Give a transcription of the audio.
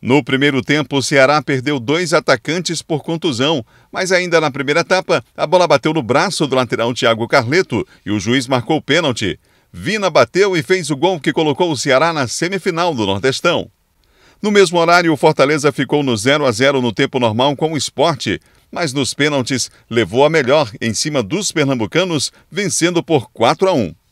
No primeiro tempo, o Ceará perdeu dois atacantes por contusão, mas ainda na primeira etapa, a bola bateu no braço do lateral Thiago Carleto e o juiz marcou o pênalti. Vina bateu e fez o gol que colocou o Ceará na semifinal do Nordestão. No mesmo horário, o Fortaleza ficou no 0 a 0 no tempo normal com o esporte, mas nos pênaltis levou a melhor em cima dos pernambucanos, vencendo por 4 a 1.